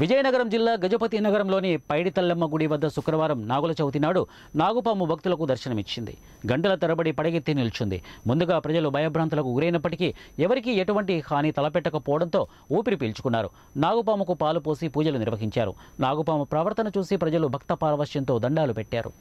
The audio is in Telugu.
విజయనగరం జిల్లా గజపతి నగరంలోని పైడితల్లమ్మ గుడి వద్ద శుక్రవారం నాగుల చవితి నాడు నాగుపాము భక్తులకు దర్శనమిచ్చింది గంటల తరబడి పడగెత్తి నిల్చుంది ముందుగా ప్రజలు భయభ్రాంతులకు గురైనప్పటికీ ఎవరికీ ఎటువంటి హాని తలపెట్టకపోవడంతో ఊపిరి పీల్చుకున్నారు నాగుపాముకు పాలు పోసి పూజలు నిర్వహించారు నాగుపాము ప్రవర్తన చూసి ప్రజలు భక్త పారవశ్యంతో దండాలు పెట్టారు